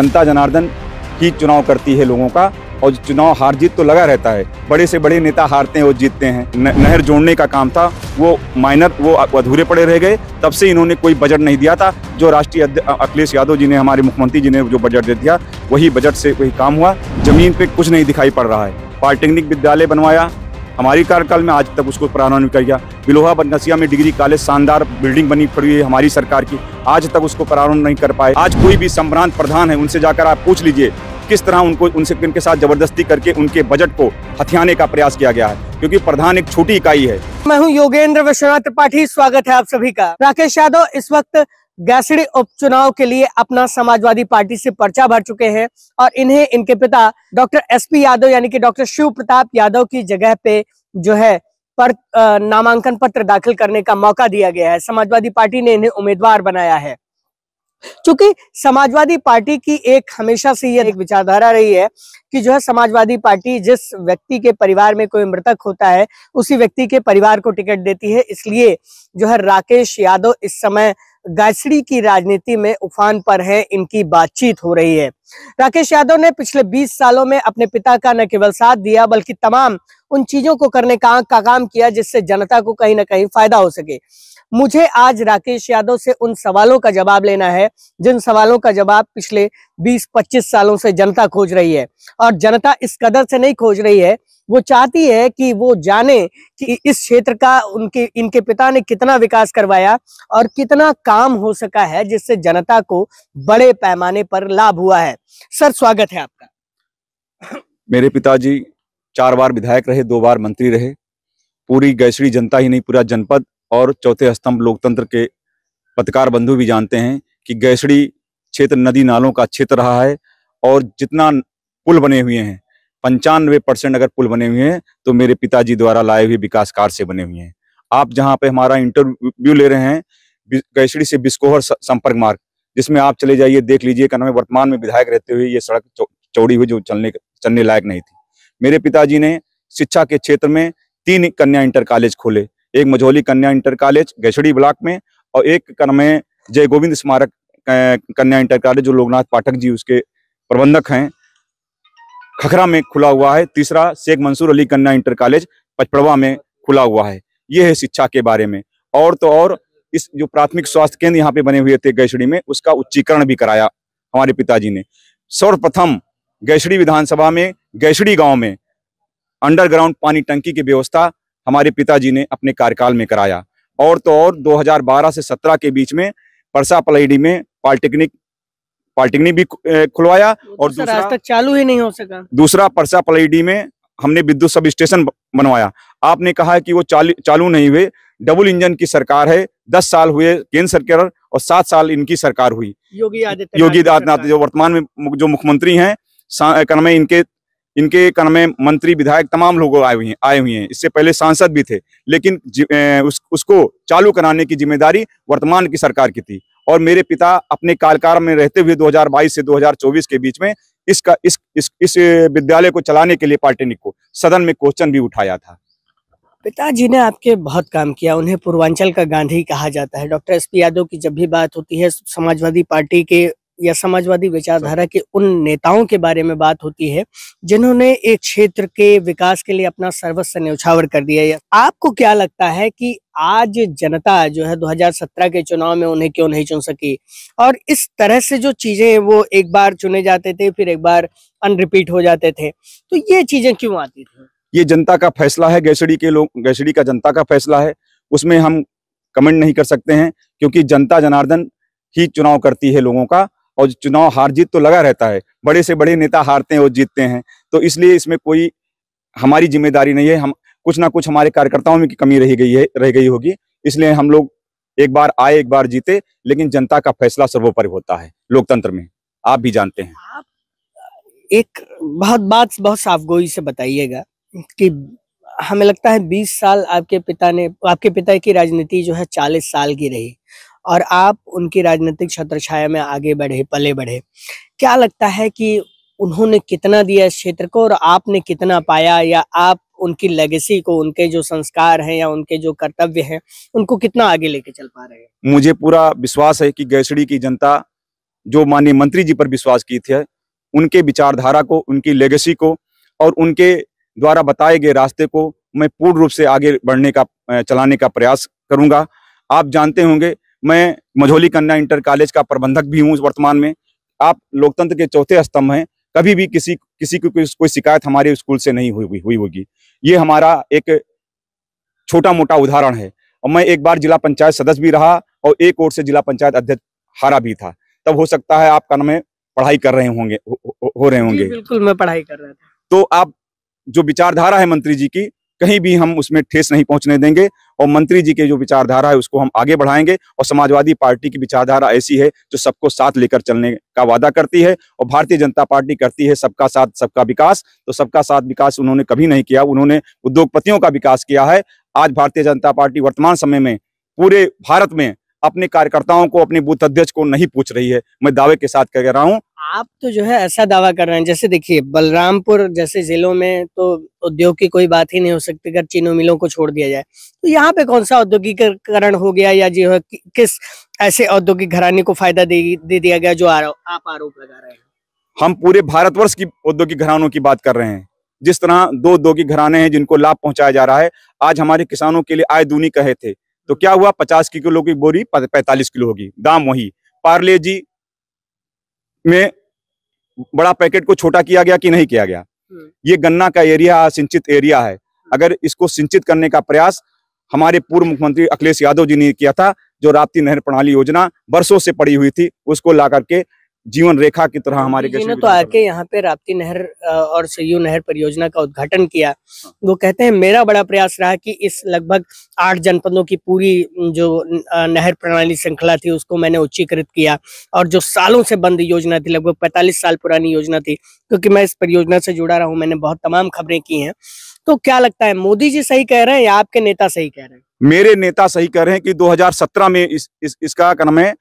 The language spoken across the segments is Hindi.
जनता जनार्दन ही चुनाव करती है लोगों का और चुनाव हार जीत तो लगा रहता है बड़े से बड़े नेता हारते हैं और जीतते हैं नहर जोड़ने का काम था वो माइनर वो अधूरे पड़े रह गए तब से इन्होंने कोई बजट नहीं दिया था जो राष्ट्रीय अखिलेश यादव जी ने हमारे मुख्यमंत्री जी ने जो बजट दे दिया वही बजट से वही काम हुआ जमीन पे कुछ नहीं दिखाई पड़ रहा है पॉलिटेक्निक विद्यालय बनवाया हमारी कार्यकाल में आज तक उसको प्रारंभ कर गया बिलोहा बनसिया में डिग्री कॉलेज शानदार बिल्डिंग बनी पड़ी है हमारी सरकार की आज तक उसको प्रारंभ नहीं कर पाए आज कोई भी संभ्रांत प्रधान है उनसे जाकर आप पूछ लीजिए किस तरह उनको उनसे उनके साथ जबरदस्ती करके उनके बजट को हथियाने का प्रयास किया गया है क्योंकि प्रधान एक छोटी इकाई है मैं हूँ योगेंद्र विश्वनाथ त्रिपाठी स्वागत है आप सभी का राकेश यादव इस वक्त गैसड़ी उपचुनाव के लिए अपना समाजवादी पार्टी से पर्चा भर चुके हैं और इन्हें इनके पिता डॉक्टर एसपी यादव यानी कि डॉक्टर शिव प्रताप यादव की जगह पे जो है पर नामांकन पत्र दाखिल करने का मौका दिया गया है समाजवादी पार्टी ने इन्हें उम्मीदवार बनाया है क्योंकि समाजवादी पार्टी की एक हमेशा से यह एक विचारधारा रही है कि जो है समाजवादी पार्टी जिस व्यक्ति के परिवार में कोई मृतक होता है उसी व्यक्ति के परिवार को टिकट देती है इसलिए जो है राकेश यादव इस समय गायसड़ी की राजनीति में उफान पर है इनकी बातचीत हो रही है राकेश यादव ने पिछले 20 सालों में अपने पिता का न केवल साथ दिया बल्कि तमाम उन चीजों को करने का, का काम किया जिससे जनता को कहीं ना कहीं फायदा हो सके मुझे आज राकेश यादव से उन सवालों का जवाब लेना है जिन सवालों का जवाब पिछले 20-25 सालों से जनता खोज रही है और जनता इस कदर से नहीं खोज रही है वो चाहती है कि वो जाने कि इस क्षेत्र का उनके इनके पिता ने कितना विकास करवाया और कितना काम हो सका है जिससे जनता को बड़े पैमाने पर लाभ हुआ है सर स्वागत है आपका मेरे पिताजी चार बार विधायक रहे दो बार मंत्री रहे पूरी गैसड़ी जनता ही नहीं पूरा जनपद और चौथे स्तंभ लोकतंत्र के पत्रकार बंधु भी जानते हैं कि गैसड़ी क्षेत्र नदी नालों का क्षेत्र रहा है और जितना पुल बने हुए हैं पंचानवे परसेंट अगर पुल बने हुए हैं तो मेरे पिताजी द्वारा लाए हुए विकास कार्य से बने हुए हैं आप जहाँ पे हमारा इंटरव्यू ले रहे हैं गैसड़ी से बिस्कोहर संपर्क मार्ग जिसमें आप चले जाइए देख लीजिए में वर्तमान में विधायक रहते हुए ये सड़क चौड़ी हुई जो चलने चलने लायक नहीं थी मेरे पिताजी ने शिक्षा के क्षेत्र में तीन कन्या इंटर कॉलेज खोले एक मझौली कन्या इंटर कॉलेज गैसड़ी ब्लॉक में और एक में जय गोविंद स्मारक कन्या इंटर कॉलेज जो लोकनाथ पाठक जी उसके प्रबंधक हैं खखरा में खुला हुआ है तीसरा शेख मंसूर अली कन्या इंटर कॉलेज पचपड़वा में खुला हुआ है ये है शिक्षा के बारे में और तो और इस जो प्राथमिक स्वास्थ्य केंद्र यहाँ पे बने हुए थे गैसड़ी में उसका उच्चीकरण भी कराया हमारे पिताजी ने सर्वप्रथम गैसड़ी विधानसभा में गैसड़ी गांव में अंडरग्राउंड पानी टंकी की व्यवस्था हमारे पिताजी ने अपने कार्यकाल में कराया और तो और 2012 से 17 के बीच में परसा पलहड़ी में पॉलिटेक्निक पॉलिटेक्निक भी खुलवाया और दूसरा चालू ही नहीं हो सका दूसरा परसा पलहड़ी में हमने विद्युत सब स्टेशन बनवाया आपने कहा कि वो चालू चालू नहीं हुए डबल इंजन की सरकार है दस साल हुए केंद्र सरकार और सात साल इनकी सरकार हुई योगी आदित्यनाथ योगी आदित्यनाथ जो वर्तमान में जो मुख्यमंत्री है कर्मे इनके इनके में मंत्री विधायक तमाम लोग आए हुए हैं आए हुए हैं इससे पहले सांसद भी थे लेकिन उस, उसको चालू कराने की जिम्मेदारी वर्तमान की सरकार की थी और मेरे पिता अपने कार्यकाल में रहते हुए 2022 से 2024 के बीच में इसका इस इस इस विद्यालय को चलाने के लिए पार्टेनिक को सदन में क्वेश्चन भी उठाया था पिताजी ने आपके बहुत काम किया उन्हें पूर्वांचल का गांधी कहा जाता है डॉक्टर एस पी यादव की जब भी बात होती है समाजवादी पार्टी के या समाजवादी विचारधारा के उन नेताओं के बारे में बात होती है जिन्होंने एक क्षेत्र के विकास के लिए अपना सर्वस्व न्यौछावर कर दिया है आपको क्या लगता है कि आज जनता जो है 2017 के चुनाव में उन्हें क्यों नहीं चुन सकी और इस तरह से जो चीजें वो एक बार चुने जाते थे फिर एक बार अनरिपीट हो जाते थे तो ये चीजें क्यों आती थी ये जनता का फैसला है गैसड़ी के लोग गैसड़ी का जनता का फैसला है उसमें हम कमेंट नहीं कर सकते हैं क्योंकि जनता जनार्दन ही चुनाव करती है लोगों का और चुनाव हार जीत तो लगा रहता है बड़े से बड़े नेता हारते हैं और जीतते हैं तो इसलिए इसमें कोई हमारी जिम्मेदारी नहीं है हम कुछ ना कुछ हमारे कार्यकर्ताओं में की कमी रही गई है रह गई होगी इसलिए हम लोग एक बार आए एक बार जीते लेकिन जनता का फैसला सर्वोपरि होता है लोकतंत्र में आप भी जानते हैं आप एक बहुत बात बहुत साफ गोई से बताइएगा कि हमें लगता है 20 साल आपके पिता ने आपके पिता की राजनीति जो है 40 साल की रही और आप उनकी राजनीतिक छाया में आगे बढ़े पले बढ़े क्या लगता है कि उन्होंने कितना दिया इस क्षेत्र को और आपने कितना पाया या आप उनकी लेगेसी को उनके जो संस्कार हैं या उनके जो कर्तव्य हैं उनको कितना आगे लेके चल पा रहे हैं मुझे पूरा विश्वास है कि गैसड़ी की जनता जो माननीय मंत्री जी पर विश्वास की थी उनके विचारधारा को उनकी लेगेसी को और उनके द्वारा बताए गए रास्ते को मैं पूर्ण रूप से आगे बढ़ने का चलाने का प्रयास करूंगा आप जानते होंगे मैं मझोली कन्या इंटर कॉलेज का प्रबंधक भी हूँ वर्तमान में आप लोकतंत्र के चौथे स्तंभ हैं कभी भी किसी किसी को कोई शिकायत हमारे स्कूल से नहीं हुई हुई होगी ये हमारा एक छोटा मोटा उदाहरण है और मैं एक बार जिला पंचायत सदस्य भी रहा और एक ओर से जिला पंचायत अध्यक्ष हारा भी था तब हो सकता है आप कन में पढ़ाई कर रहे होंगे हो, हो रहे होंगे बिल्कुल मैं पढ़ाई कर रहा था तो आप जो विचारधारा है मंत्री जी की कहीं भी हम उसमें ठेस नहीं पहुंचने देंगे और मंत्री जी के जो विचारधारा है उसको हम आगे बढ़ाएंगे और समाजवादी पार्टी की विचारधारा ऐसी है जो सबको साथ लेकर चलने का वादा करती है और भारतीय जनता पार्टी करती है सबका साथ सबका विकास तो सबका साथ विकास उन्होंने कभी नहीं किया उन्होंने उद्योगपतियों का विकास किया है आज भारतीय जनता पार्टी वर्तमान समय में पूरे भारत में अपने कार्यकर्ताओं को अपने बूथ अध्यक्ष को नहीं पूछ रही है मैं दावे के साथ कह रहा हूं आप तो जो है ऐसा दावा कर रहे हैं जैसे देखिए बलरामपुर जैसे जिलों में तो उद्योग की कोई बात ही नहीं हो सकती अगर चीनों मिलों को छोड़ दिया जाए तो यहाँ पे कौन सा औद्योगिकरण हो गया या जो है कि, किस ऐसे औद्योगिक घराने को फायदा दे, दे दिया गया जो आरो, आप आरोप लगा रहे हैं हम पूरे भारतवर्ष की औद्योगिक घरानों की बात कर रहे हैं जिस तरह दो औद्योगिक घराने हैं जिनको लाभ पहुंचाया जा रहा है आज हमारे किसानों के लिए आय दूनी कहे थे तो क्या हुआ पचास किलो की बोरी पैतालीस किलो होगी दाम वही पार्ले जी में बड़ा पैकेट को छोटा किया गया कि नहीं किया गया हम्म। ये गन्ना का एरिया सिंचित एरिया है हम्म। अगर इसको सिंचित करने का प्रयास हमारे पूर्व मुख्यमंत्री अखिलेश यादव जी ने किया था जो राप्ती नहर प्रणाली योजना बरसों से पड़ी हुई थी उसको ला करके जीवन रेखा की तरह हमारे जी ने तो आके यहाँ पे राप्ती नहर और सयू नहर परियोजना का उद्घाटन किया हाँ। वो कहते हैं मेरा बड़ा प्रयास रहा कि इस लगभग आठ जनपदों की पूरी जो नहर प्रणाली श्रृंखला थी उसको मैंने उच्चीकृत किया और जो सालों से बंद योजना थी लगभग पैंतालीस साल पुरानी योजना थी क्योंकि मैं इस परियोजना से जुड़ा रहा हूँ मैंने बहुत तमाम खबरें की है तो क्या लगता है मोदी जी सही कह रहे हैं या आपके नेता सही कह रहे हैं मेरे नेता सही कह रहे हैं कि दो में इसका क्या नाम है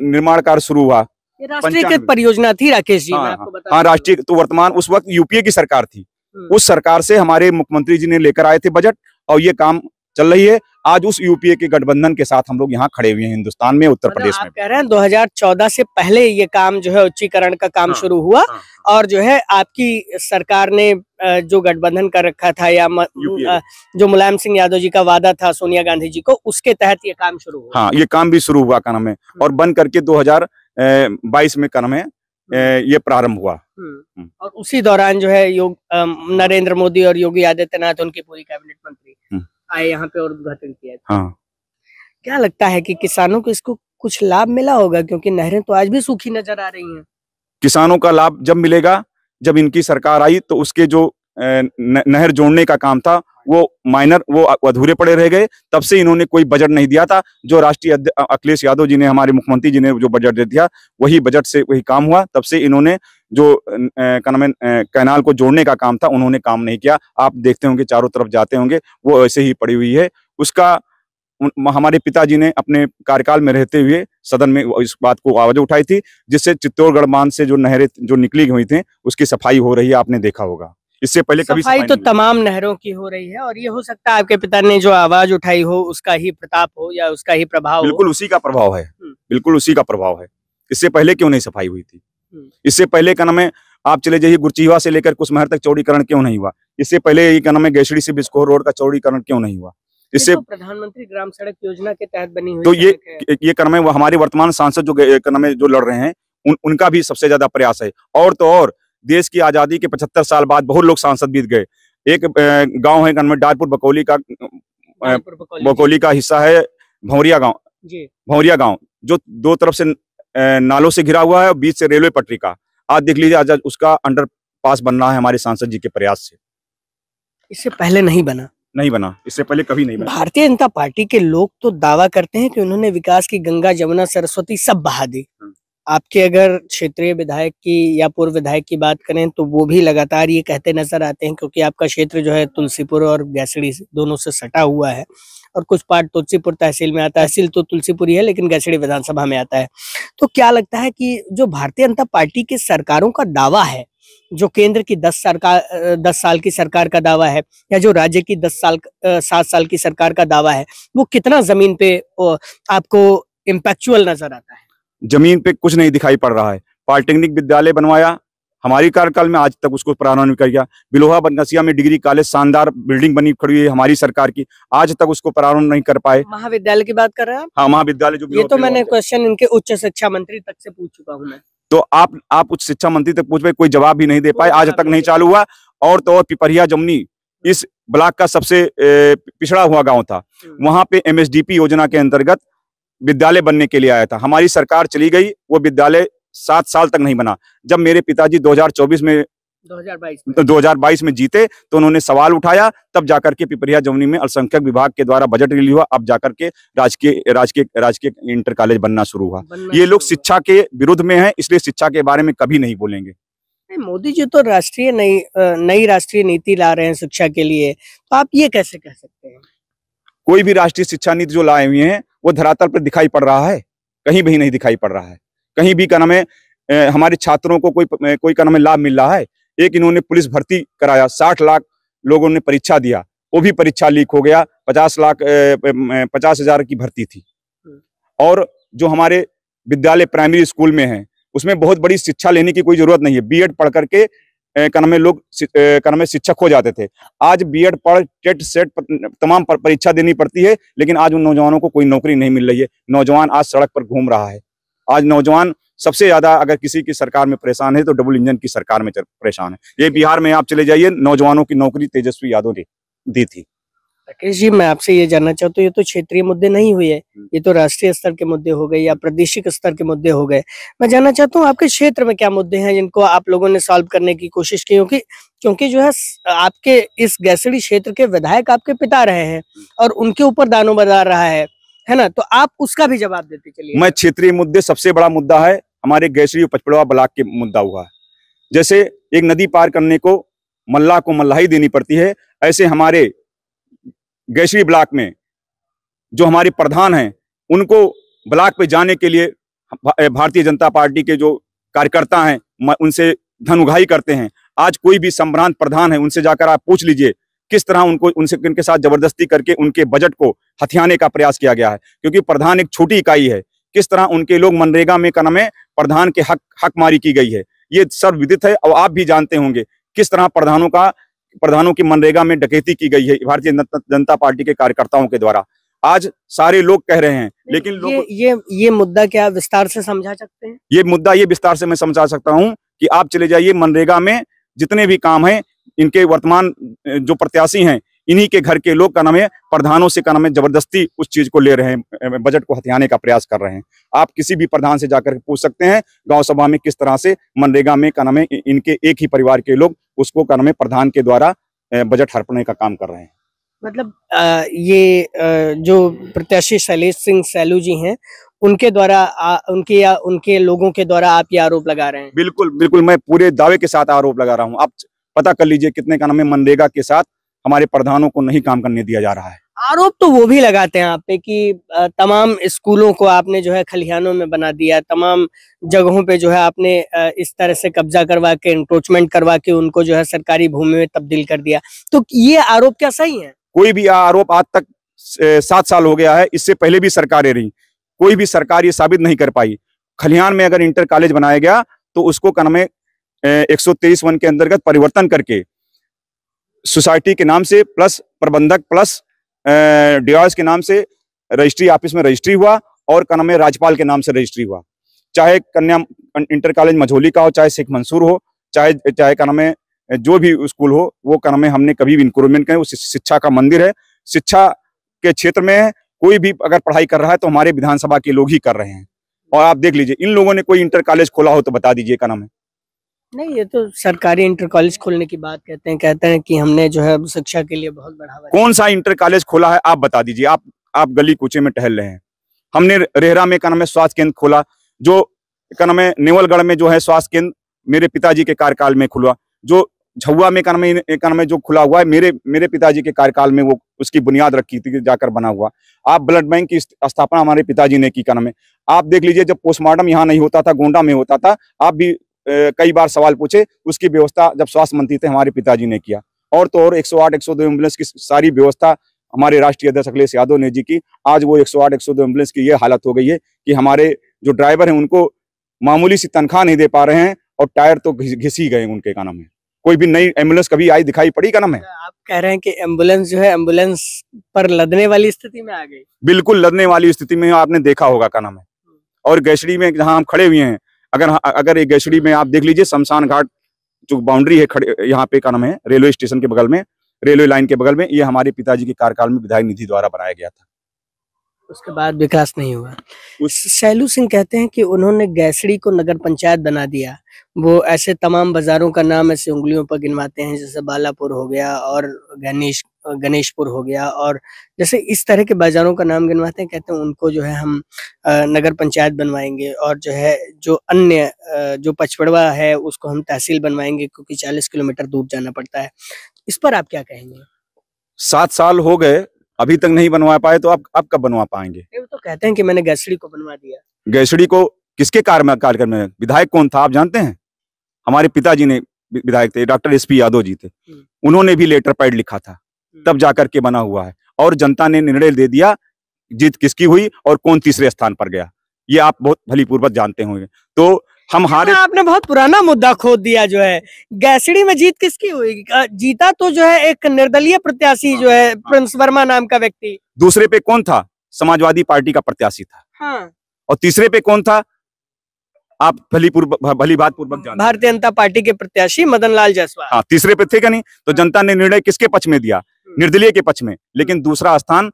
निर्माण कार्य शुरू हुआ राष्ट्रीयकृत परियोजना थी राकेश जी हाँ, हाँ, हाँ राष्ट्रीय तो वर्तमान उस वक्त यूपीए की सरकार थी हम्म। उस सरकार से हमारे मुख्यमंत्री जी ने लेकर आए थे बजट और ये काम चल रही है आज उस यूपीए के गठबंधन के साथ हम लोग यहाँ खड़े हुए हैं हिंदुस्तान में उत्तर मतलब प्रदेश में कह रहे हैं 2014 से पहले ये काम जो है उच्चीकरण का काम हाँ, शुरू हुआ हाँ, हाँ। और जो है आपकी सरकार ने जो गठबंधन कर रखा था या म, जो मुलायम सिंह यादव जी का वादा था सोनिया गांधी जी को उसके तहत ये काम शुरू हुआ हाँ ये काम भी शुरू हुआ का नाम है और बन करके दो बाईस में कर्म है हम्म। ये प्रारंभ हुआ हम्म। हम्म। और उसी दौरान जो है योग नरेंद्र मोदी और योगी आदित्यनाथ उनकी पूरी कैबिनेट मंत्री आए यहाँ पे और उद्घाटन किया हाँ। क्या लगता है कि किसानों को इसको कुछ लाभ मिला होगा क्योंकि नहरें तो आज भी सूखी नजर आ रही हैं किसानों का लाभ जब मिलेगा जब इनकी सरकार आई तो उसके जो नहर जोड़ने का काम था वो माइनर वो अधूरे पड़े रह गए तब से इन्होंने कोई बजट नहीं दिया था जो राष्ट्रीय अखिलेश यादव जी ने हमारे मुख्यमंत्री जी ने जो बजट दे दिया वही बजट से वही काम हुआ तब से इन्होंने जो कनमेन कैनाल को जोड़ने का काम था उन्होंने काम नहीं किया आप देखते होंगे चारों तरफ जाते होंगे वो ऐसे ही पड़ी हुई है उसका हमारे पिताजी ने अपने कार्यकाल में रहते हुए सदन में इस बात को आवाज उठाई थी जिससे चित्तौड़गढ़ बांध से जो नहरें जो निकली हुई थी उसकी सफाई हो रही है आपने देखा होगा इससे पहले कभी सफाई तो तमाम नहरों की हो रही है और ये हो सकता है आपके पिता ने जो आवाज उठाई हो उसका ही प्रताप हो या उसका ही प्रभाव बिल्कुल उसी का प्रभाव है हम्म। बिल्कुल उसी का प्रभाव है इससे पहले क्यों नहीं सफाई हुई थी हम्म। इससे पहले का नाम है आप चले जाइए गुरचीवा से लेकर महर तक चौड़ीकरण क्यों नहीं हुआ इससे पहले ये क्या नाम है गैसड़ी से बिस्कोर रोड का चौड़ीकरण क्यों नहीं हुआ इससे तो प्रधानमंत्री ग्राम सड़क योजना के तहत बनी हुई तो ये ये क्रम है हमारे वर्तमान सांसद जो क्रम जो लड़ रहे हैं उन, उनका भी सबसे ज्यादा प्रयास है और तो और देश की आज़ादी के पचहत्तर साल बाद बहुत लोग सांसद बीत गए एक गाँव है डारपुर बकौली का बकौली का हिस्सा है भौरिया गाँव भौरिया गाँव जो दो तरफ से नालों से घिरा हुआ है और बीच से रेलवे पटरी का आज देख लीजिए आज उसका अंडर पास बन रहा है हमारे सांसद जी के प्रयास से इससे पहले नहीं बना नहीं बना इससे पहले कभी नहीं बना भारतीय जनता पार्टी के लोग तो दावा करते हैं कि उन्होंने विकास की गंगा जमुना सरस्वती सब बहा दी हाँ। आपके अगर क्षेत्रीय विधायक की या पूर्व विधायक की बात करें तो वो भी लगातार ये कहते नजर आते हैं क्योंकि आपका क्षेत्र जो है तुलसीपुर और गैसड़ी दोनों से सटा हुआ है और कुछ पार्ट तुलसीपुर तहसील में आता है तहसील तो तुलसीपुर ही है लेकिन गैसड़ी विधानसभा में आता है तो क्या लगता है कि जो भारतीय जनता पार्टी की सरकारों का दावा है जो केंद्र की दस सरकार दस साल की सरकार का दावा है या जो राज्य की दस साल सात साल की सरकार का दावा है वो कितना जमीन पे आपको इम्पेक्चुअल नजर आता है जमीन पे कुछ नहीं दिखाई पड़ रहा है पॉलिटेक्निक विद्यालय बनवाया हमारी कार्यकाल में आज तक उसको प्रारंभ कर गया बिलोहा बनगसिया में डिग्री कॉलेज शानदार बिल्डिंग बनी खड़ी है हमारी सरकार की आज तक उसको प्रारंभ नहीं कर पाए महाविद्यालय की बात कर रहे हैं हाँ महाविद्यालय जो ये तो मैंने क्वेश्चन इनके उच्च शिक्षा मंत्री तक से पूछ चुका हूँ मैं तो आप आप उच्च शिक्षा मंत्री तक पूछ पाए कोई जवाब भी नहीं दे पाए आज तक नहीं चालू हुआ और तो और पिपरिया जमनी इस ब्लॉक का सबसे पिछड़ा हुआ गाँव था हम्म। वहाँ पे एम योजना के अंतर्गत विद्यालय बनने के लिए आया था हमारी सरकार चली गई वो विद्यालय सात साल तक नहीं बना जब मेरे पिताजी 2024 में 2022 में 2022 तो में जीते तो उन्होंने सवाल उठाया तब जाकर के पिपरिया जमुनी में अल्पसंख्यक विभाग के द्वारा बजट रिलीज हुआ अब जाकर के राजकीय राजकीय राजकीय इंटर कॉलेज बनना शुरू हुआ ये लोग शिक्षा के विरुद्ध में है इसलिए शिक्षा के बारे में कभी नहीं बोलेंगे मोदी जी तो राष्ट्रीय नई नई राष्ट्रीय नीति ला रहे हैं शिक्षा के लिए तो आप ये कैसे कह सकते हैं कोई भी राष्ट्रीय शिक्षा नीति जो लाए हुए हैं वो धरातल पर दिखाई पड़ रहा है कहीं भी नहीं दिखाई पड़ रहा है कहीं भी का नाम है हमारे छात्रों को कोई कोई का नाम है लाभ मिल रहा है एक इन्होंने पुलिस भर्ती कराया साठ लाख लोगों ने परीक्षा दिया वो भी परीक्षा लीक हो गया पचास लाख पचास हजार की भर्ती थी और जो हमारे विद्यालय प्राइमरी स्कूल में है उसमें बहुत बड़ी शिक्षा लेने की कोई जरूरत नहीं है बीएड पढ़ करके इक्यानवे लोग इक्यानवे शिक्षक हो जाते थे आज बीएड पढ़ टेट सेट तमाम परीक्षा देनी पड़ती है लेकिन आज उन नौजवानों को कोई नौकरी नहीं मिल रही है नौजवान आज सड़क पर घूम रहा है आज नौजवान सबसे ज्यादा अगर किसी की सरकार में परेशान है तो डबल इंजन की सरकार में परेशान है ये बिहार में आप चले जाइए नौजवानों की नौकरी तेजस्वी यादव ने दी थी राकेश जी मैं आपसे ये जानना चाहता हूँ ये तो क्षेत्रीय मुद्दे नहीं हुए हम्म। ये तो राष्ट्रीय स्तर के मुद्दे हो गए या प्रादेशिक स्तर के मुद्दे हो गए मैं जानना चाहता हूँ आपके क्षेत्र में क्या मुद्दे हैं जिनको आप लोगों ने सॉल्व करने की कोशिश की क्योंकि क्योंकि जो है आपके इस गैसड़ी क्षेत्र के विधायक आपके पिता रहे हैं हम्म। और उनके ऊपर दानो बदार रहा है है ना तो आप उसका भी जवाब देते चलिए मैं क्षेत्रीय मुद्दे सबसे बड़ा मुद्दा है हमारे गैसड़ी पचपड़वा ब्लाक के मुद्दा हुआ है जैसे एक नदी पार करने को मल्ला को मल्लाही देनी पड़ती है ऐसे हमारे गैशरी ब्लॉक में जो हमारे प्रधान हैं उनको ब्लॉक पे जाने के लिए भारतीय जनता पार्टी के जो कार्यकर्ता हैं उनसे धन उघाई करते हैं आज कोई भी संभ्रांत प्रधान है उनसे जाकर आप पूछ लीजिए किस तरह उनको उनसे उनके साथ जबरदस्ती करके उनके बजट को हथियाने का प्रयास किया गया है क्योंकि प्रधान एक छोटी इकाई है किस तरह उनके लोग मनरेगा में कनम प्रधान के हक हक मारी की गई है ये सर्वविदित है और आप भी जानते होंगे किस तरह प्रधानों का प्रधानों की मनरेगा में डकैती की गई है भारतीय जनता पार्टी के कार्यकर्ताओं के द्वारा आज सारे लोग कह रहे हैं लेकिन ये, ये ये मुद्दा क्या विस्तार से समझा सकते हैं ये मुद्दा ये विस्तार से मैं समझा सकता हूँ कि आप चले जाइए मनरेगा में जितने भी काम है इनके वर्तमान जो प्रत्याशी हैं इन्हीं के घर के लोग का नाम है प्रधानों से का नाम है जबरदस्ती उस चीज को ले रहे हैं बजट को हथियाने का प्रयास कर रहे हैं आप किसी भी प्रधान से जाकर पूछ सकते हैं गांव सभा में किस तरह से मनरेगा में का नाम है इनके एक ही परिवार के लोग उसको कर्मे प्रधान के द्वारा बजट हड़पने का काम कर रहे हैं मतलब आ, ये आ, जो प्रत्याशी शैलेश सिंह सैलू जी हैं उनके द्वारा उनके या उनके लोगों के द्वारा आप ये आरोप लगा रहे हैं बिल्कुल बिल्कुल मैं पूरे दावे के साथ आरोप लगा रहा हूँ आप पता कर लीजिए कितने का नाम है मनरेगा के साथ हमारे प्रधानों को नहीं काम करने दिया जा रहा है आरोप तो वो भी लगाते हैं आप पे कि तमाम स्कूलों को आपने जो है खलिहानों में बना दिया तमाम जगहों पे जो है आपने इस तरह से कब्जा करवा के इंक्रोचमेंट करवा के उनको जो है सरकारी भूमि में तब्दील कर दिया तो ये आरोप क्या सही है कोई भी आरोप आज तक सात साल हो गया है इससे पहले भी सरकारें रही कोई भी सरकार ये साबित नहीं कर पाई खलिहान में अगर इंटर कॉलेज बनाया गया तो उसको में एक सौ वन के अंतर्गत परिवर्तन करके सोसाइटी के नाम से प्लस प्रबंधक प्लस डिवाइस के नाम से रजिस्ट्री ऑफिस में रजिस्ट्री हुआ और का नाम है राजपाल के नाम से रजिस्ट्री हुआ चाहे कन्या इंटर कॉलेज मझोली का हो चाहे शेख मंसूर हो चाहे चाहे का नाम है जो भी स्कूल हो वो का नाम है हमने कभी भी इंक्रूवमेंट करें शिक्षा का मंदिर है शिक्षा के क्षेत्र में कोई भी अगर पढ़ाई कर रहा है तो हमारे विधानसभा के लोग ही कर रहे हैं और आप देख लीजिए इन लोगों ने कोई इंटर कॉलेज खोला हो तो बता दीजिए का नाम है नहीं ये तो सरकारी इंटर कॉलेज खोलने की बात कहते हैं कहते हैं कि हमने जो है शिक्षा के लिए बहुत बढ़ावा कौन सा इंटर कॉलेज खोला है आप बता दीजिए आप आप गली कूचे में टहल रहे हैं हमने रेहरा में क्या नाम है स्वास्थ्य केंद्र खोला जो क्या नाम है नेवलगढ़ में जो है स्वास्थ्य केंद्र मेरे पिताजी के कार्यकाल में खुला जो झुआ में क्या नाम है क्या नाम है जो खुला हुआ है मेरे मेरे पिताजी के कार्यकाल में वो उसकी बुनियाद रखी थी जाकर बना हुआ आप ब्लड बैंक की स्थापना हमारे पिताजी ने की क्या नाम है आप देख लीजिए जब पोस्टमार्टम यहाँ नहीं होता था गोंडा में होता था आप भी कई बार सवाल पूछे उसकी व्यवस्था जब स्वास्थ्य मंत्री थे हमारे पिताजी ने किया और तो और 108 दो एम्बुलेंस की सारी व्यवस्था हमारे राष्ट्रीय अध्यक्ष अखिलेश यादव ने जी की आज वो 108 दो एम्बुलेंस की ये हालत हो गई है कि हमारे जो ड्राइवर हैं उनको मामूली सी तनख्वाह नहीं दे पा रहे हैं और टायर तो घिस ही गए उनके का नाम है कोई भी नई एम्बुलेंस कभी आई दिखाई पड़ी का नाम है आप कह रहे हैं कि एम्बुलेंस जो है एम्बुलेंस पर लदने वाली स्थिति में आ गई बिल्कुल लदने वाली स्थिति में आपने देखा होगा का नाम है और गैसड़ी में जहाँ हम खड़े हुए हैं अगर हाँ, अगर एक गैसड़ी में आप देख लीजिए शमशान घाट जो बाउंड्री है खड़े यहाँ पे का नाम है रेलवे स्टेशन के बगल में रेलवे लाइन के बगल में ये हमारे पिताजी के कार्यकाल में विधायक निधि द्वारा बनाया गया था उसके बाद विकास नहीं हुआ उस शैलू सिंह कहते हैं कि उन्होंने गैसड़ी को नगर पंचायत बना दिया वो ऐसे तमाम बाजारों का नाम ऐसे उंगलियों पर गिनवाते हैं जैसे बालापुर हो गया और गणेश गणेशपुर हो गया और जैसे इस तरह के बाजारों का नाम गिनवाते हैं कहते हैं उनको जो है हम नगर पंचायत बनवाएंगे और जो है जो अन्य जो पचपड़वा है उसको हम तहसील बनवाएंगे क्योंकि चालीस किलोमीटर दूर जाना पड़ता है इस पर आप क्या कहेंगे सात साल हो गए अभी तक नहीं बनवा पाए तो आप आप कब बनवा पाएंगे तो कहते हैं कि मैंने गैसड़ी को बनवा दिया गैसड़ी को किसके कार में कार्यक्रम में विधायक कौन था आप जानते हैं हमारे पिताजी ने विधायक थे doctor S P Yadav ji थे हम्म। उन्होंने भी लेटर पैड लिखा था तब जाकर के बना हुआ है और जनता ने निर्णय दे दिया जीत किसकी हुई और कौन तीसरे स्थान पर गया ये आप बहुत भलीपूर्वक जानते होंगे तो हम हाँ, हारे आपने बहुत पुराना मुद्दा खोद दिया जो है गैसड़ी में जीत किसकी हुई जीता तो जो है एक निर्दलीय प्रत्याशी हाँ, जो है हाँ, प्रिंस वर्मा नाम का व्यक्ति दूसरे पे कौन था समाजवादी पार्टी का प्रत्याशी था हाँ। और तीसरे पे कौन था आप भली भली बात पूर्वक भारतीय जनता पार्टी के प्रत्याशी मदन लाल जायसवाल हाँ तीसरे पे थे क्या नहीं तो जनता ने निर्णय किसके पक्ष में दिया निर्दलीय के पक्ष में लेकिन दूसरा स्थान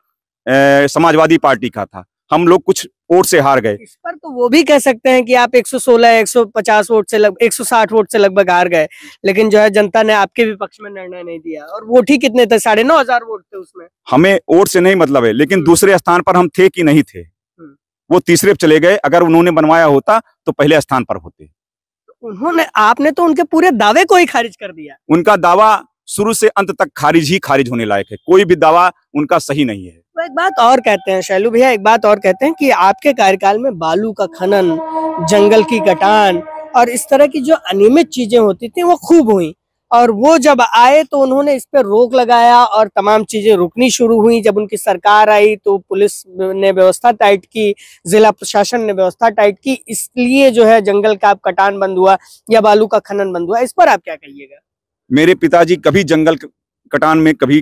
समाजवादी पार्टी का था हम लोग कुछ वोट से हार गए इस पर तो वो भी कह सकते हैं कि आप 116, 150 वोट से लगभग 160 वोट से लगभग हार गए लेकिन जो है जनता ने आपके भी पक्ष में निर्णय नहीं दिया और वोट ही कितने थे साढ़े नौ हजार वोट थे उसमें हमें वोट से नहीं मतलब है लेकिन हम्म। दूसरे स्थान पर हम थे कि नहीं थे हम्म। वो तीसरे चले गए अगर उन्होंने बनवाया होता तो पहले स्थान पर होते उन्होंने आपने तो उनके पूरे दावे को ही खारिज कर दिया उनका दावा शुरू से अंत तक खारिज ही खारिज होने लायक है कोई भी दावा उनका सही नहीं है तो एक बात और कहते हैं शैलू भैया एक बात और कहते हैं कि आपके कार्यकाल में बालू का खनन जंगल की कटान और इस तरह की जो अनियमित चीजें होती थी वो खूब हुई और वो जब आए तो उन्होंने इस पर रोक लगाया और तमाम चीजें रुकनी शुरू हुई जब उनकी सरकार आई तो पुलिस ने व्यवस्था टाइट की जिला प्रशासन ने व्यवस्था टाइट की इसलिए जो है जंगल का कटान बंद हुआ या बालू का खनन बंद हुआ इस पर आप क्या कहिएगा मेरे पिताजी कभी जंगल कटान में कभी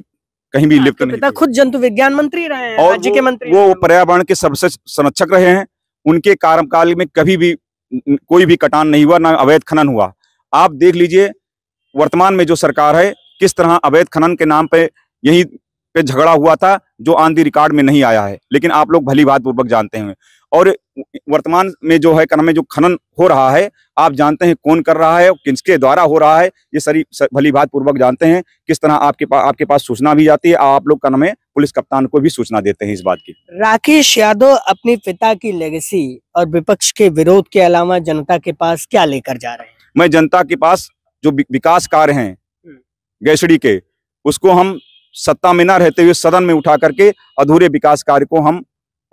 कहीं भी लिप्त नहीं पिता खुद जंतु विज्ञान मंत्री रहे हैं और राज्य के मंत्री वो पर्यावरण के सबसे संरक्षक रहे हैं उनके कार्यकाल में कभी भी कोई भी कटान नहीं हुआ ना अवैध खनन हुआ आप देख लीजिए वर्तमान में जो सरकार है किस तरह अवैध खनन के नाम पे यही पे झगड़ा हुआ था जो आंधी रिकॉर्ड में नहीं आया है लेकिन आप लोग भली बात पूर्वक जानते हैं और वर्तमान में जो है कनमे जो खनन हो रहा है आप जानते हैं कौन कर रहा है किसके द्वारा हो रहा है ये सारी भली बात पूर्वक जानते हैं किस तरह आपके पास आपके पास सूचना भी जाती है आप लोग कनमे पुलिस कप्तान को भी सूचना देते हैं इस बात की राकेश यादव अपने पिता की लेगेसी और विपक्ष के विरोध के अलावा जनता के पास क्या लेकर जा रहे हैं मैं जनता के पास जो विकास कार्य है हम्म। गैसड़ी के उसको हम सत्ता में न रहते हुए सदन में उठा करके अधूरे विकास कार्य को हम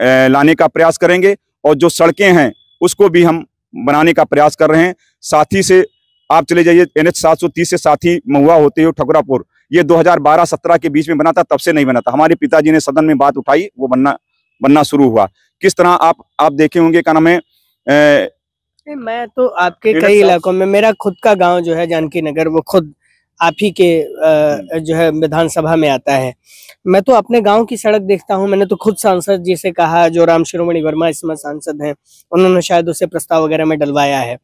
लाने का प्रयास करेंगे और जो सड़कें हैं उसको भी हम बनाने का प्रयास कर रहे हैं साथ ही से आप चले जाइए एन एच से साथी महुआ होते हो ठकुरापुर ये 2012-17 के बीच में बना था तब से नहीं बना था हमारे पिताजी ने सदन में बात उठाई वो बनना बनना शुरू हुआ किस तरह आप आप देखे होंगे क्या नाम है मैं तो आपके कई इलाकों में मेरा खुद का गांव जो है जानकी नगर वो खुद आप ही के हम्म। जो है विधानसभा में आता है मैं तो अपने गांव की सड़क देखता हूं मैंने तो खुद सांसद जी से कहा जो राम शिरोमणि वर्मा इसमें सांसद हैं उन्होंने शायद उसे प्रस्ताव वगैरह में डलवाया है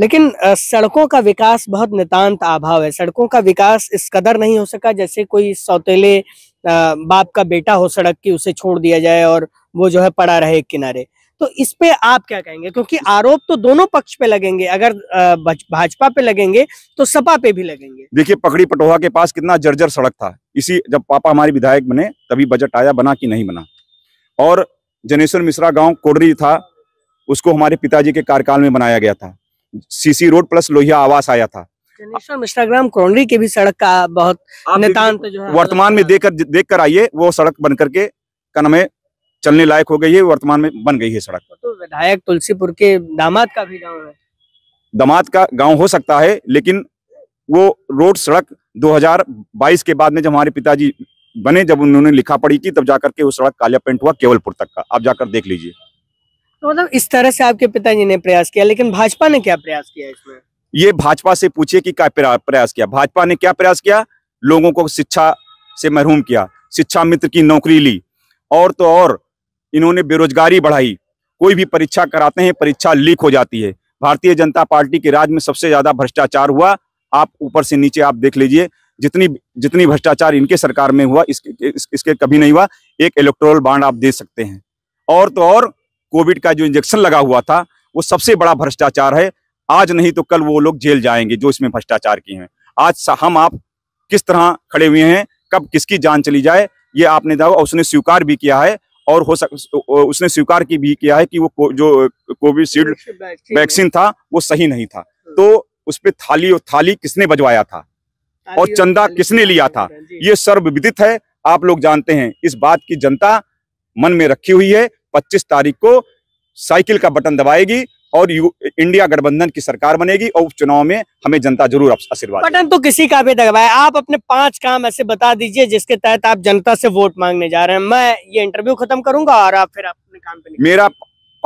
लेकिन सड़कों का विकास बहुत नितान्त अभाव है सड़कों का विकास इस कदर नहीं हो सका जैसे कोई सौतेले बाप का बेटा हो सड़क की उसे छोड़ दिया जाए और वो जो है पड़ा रहे किनारे तो इस पे आप क्या कहेंगे क्योंकि आरोप तो दोनों पक्ष पे लगेंगे अगर भाजपा पे लगेंगे तो सपा पे भी लगेंगे देखिए पकड़ी पटोहा के पास कितना जर्जर सड़क था इसी जब पापा हमारे विधायक बने तभी बजट आया बना कि नहीं बना और जनेश्वर मिश्रा गांव कोडरी था उसको हमारे पिताजी के कार्यकाल में बनाया गया था सीसी रोड प्लस लोहिया आवास आया था मिश्रा ग्राम कोडरी के भी सड़क का बहुत नेतांत जो है वर्तमान में देखकर देखकर आइए वो सड़क बनकर के का नाम है चलने लायक हो गई है वर्तमान में बन गई है सड़क तो विधायक तुलसीपुर के दामाद का भी गाँव है दामाद का गाँव हो सकता है लेकिन वो रोड सड़क 2022 के बाद में जब हमारे पिताजी बने जब उन्होंने लिखा पड़ी की तब जाकर के वो सड़क कालिया पेंट हुआ केवलपुर तक का आप जाकर देख लीजिए तो मतलब इस तरह से आपके पिताजी ने प्रयास किया लेकिन भाजपा ने क्या प्रयास किया इसमें ये भाजपा से पूछिए कि क्या प्रयास किया भाजपा ने क्या प्रयास किया लोगों को शिक्षा से महरूम किया शिक्षा मित्र की नौकरी ली और तो और इन्होंने बेरोजगारी बढ़ाई कोई भी परीक्षा कराते हैं परीक्षा लीक हो जाती है भारतीय जनता पार्टी के राज में सबसे ज्यादा भ्रष्टाचार हुआ आप ऊपर से नीचे आप देख लीजिए जितनी जितनी भ्रष्टाचार इनके सरकार में हुआ इसके इस, इसके कभी नहीं हुआ एक इलेक्ट्रोल बांड आप दे सकते हैं और तो और कोविड का जो इंजेक्शन लगा हुआ था वो सबसे बड़ा भ्रष्टाचार है आज नहीं तो कल वो लोग जेल जाएंगे जो इसमें भ्रष्टाचार किए हैं आज हम आप किस तरह खड़े हुए हैं कब किसकी जान चली जाए ये आपने दावा उसने स्वीकार भी किया है और हो सक उसने स्वीकार की भी किया है कि वो जो कोविशील्ड वैक्सीन था वो सही नहीं था हाँ। तो उस पर थाली थाली किसने बजवाया था और चंदा किसने लिया था ये सर्वविदित है आप लोग जानते हैं इस बात की जनता मन में रखी हुई है 25 तारीख को साइकिल का बटन दबाएगी और इंडिया गठबंधन की सरकार बनेगी और उपचुनाव में हमें जनता जरूर आशीर्वाद बटन तो किसी का भी दगवाए आप अपने पांच काम ऐसे बता दीजिए जिसके तहत आप जनता से वोट मांगने जा रहे हैं मैं ये इंटरव्यू खत्म करूंगा और आप फिर अपने काम पे मेरा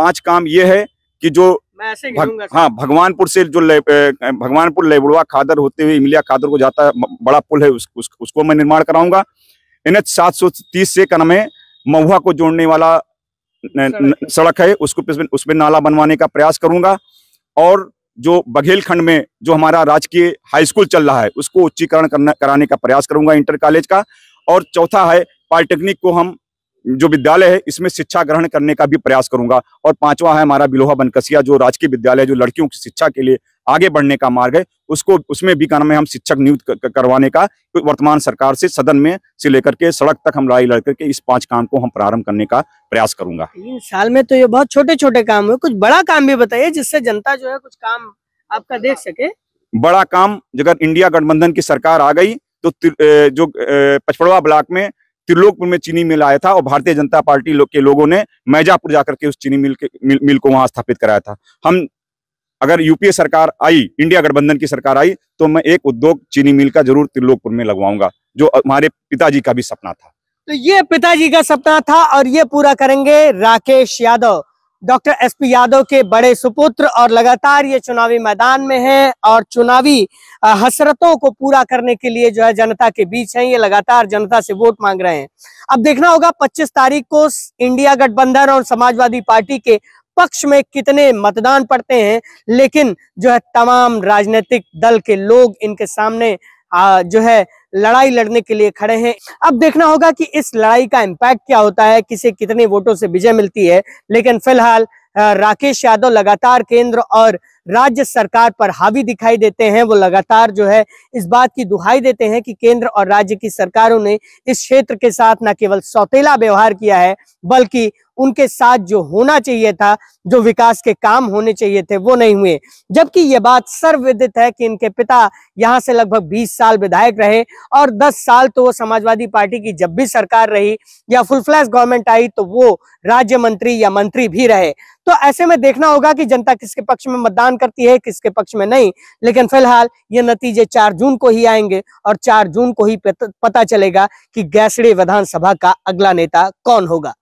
पांच काम ये है कि जो भग, हाँ भगवानपुर से जो भगवानपुर लेबुड़वा खादर होते हुए इमलिया खादर को जाता बड़ा पुल है उसको मैं निर्माण कराऊंगा एन एच सात सौ तीस से कनमे महुआ को जोड़ने वाला सड़क है उसको उसमें नाला बनवाने का प्रयास करूंगा और जो बघेलखंड में जो हमारा राजकीय हाई स्कूल चल रहा है उसको उच्चीकरण करना कराने का प्रयास करूंगा इंटर कॉलेज का और चौथा है पॉलिटेक्निक को हम जो विद्यालय है इसमें शिक्षा ग्रहण करने का भी प्रयास करूंगा और पांचवा है हमारा बिलोहा बनकसिया जो राजकीय विद्यालय जो लड़कियों की शिक्षा के लिए आगे बढ़ने का मार्ग है उसको उसमें भी कारण में हम शिक्षक नियुक्त करवाने का वर्तमान सरकार से सदन में से लेकर के सड़क तक हम लड़ाई लड़ करके इस पांच काम को हम प्रारंभ करने का प्रयास करूंगा तीन साल में तो ये बहुत छोटे छोटे काम हुए कुछ बड़ा काम भी बताइए जिससे जनता जो है कुछ काम आपका देख सके बड़ा काम जगह इंडिया गठबंधन की सरकार आ गई तो जो पचपड़वा ब्लॉक में त्रिलोकपुर में चीनी मिल आया था और भारतीय जनता पार्टी के लोगों ने मैजापुर जाकर के उस चीनी मिल के मिल, मिल को वहां स्थापित कराया था हम अगर यूपीए सरकार आई इंडिया गठबंधन की सरकार आई तो मैं एक उद्योग चीनी मिल का जरूर त्रिलोकपुर में लगवाऊंगा जो हमारे पिताजी का भी सपना था तो ये पिताजी का सपना था और ये पूरा करेंगे राकेश यादव डॉक्टर एसपी यादव के बड़े सुपुत्र और लगातार ये चुनावी मैदान में हैं और चुनावी हसरतों को पूरा करने के लिए जो है जनता के बीच हैं ये लगातार जनता से वोट मांग रहे हैं अब देखना होगा 25 तारीख को इंडिया गठबंधन और समाजवादी पार्टी के पक्ष में कितने मतदान पड़ते हैं लेकिन जो है तमाम राजनीतिक दल के लोग इनके सामने जो है लड़ाई लड़ने के लिए खड़े हैं अब देखना होगा कि इस लड़ाई का इम्पैक्ट क्या होता है किसे कितने वोटों से विजय मिलती है लेकिन फिलहाल राकेश यादव लगातार केंद्र और राज्य सरकार पर हावी दिखाई देते हैं वो लगातार जो है इस बात की दुहाई देते हैं कि केंद्र और राज्य की सरकारों ने इस क्षेत्र के साथ न केवल सौतेला व्यवहार किया है बल्कि उनके साथ जो होना चाहिए था जो विकास के काम होने चाहिए थे वो नहीं हुए जबकि ये बात सर्वविदित है कि इनके पिता यहाँ से लगभग 20 साल विधायक रहे और 10 साल तो वो समाजवादी पार्टी की जब भी सरकार रही या फुल फ्लैश गवर्नमेंट आई तो वो राज्य मंत्री या मंत्री भी रहे तो तो ऐसे में देखना होगा कि जनता किसके पक्ष में मतदान करती है किसके पक्ष में नहीं लेकिन फिलहाल ये नतीजे चार जून को ही आएंगे और चार जून को ही पता चलेगा कि गैसड़े विधानसभा का अगला नेता कौन होगा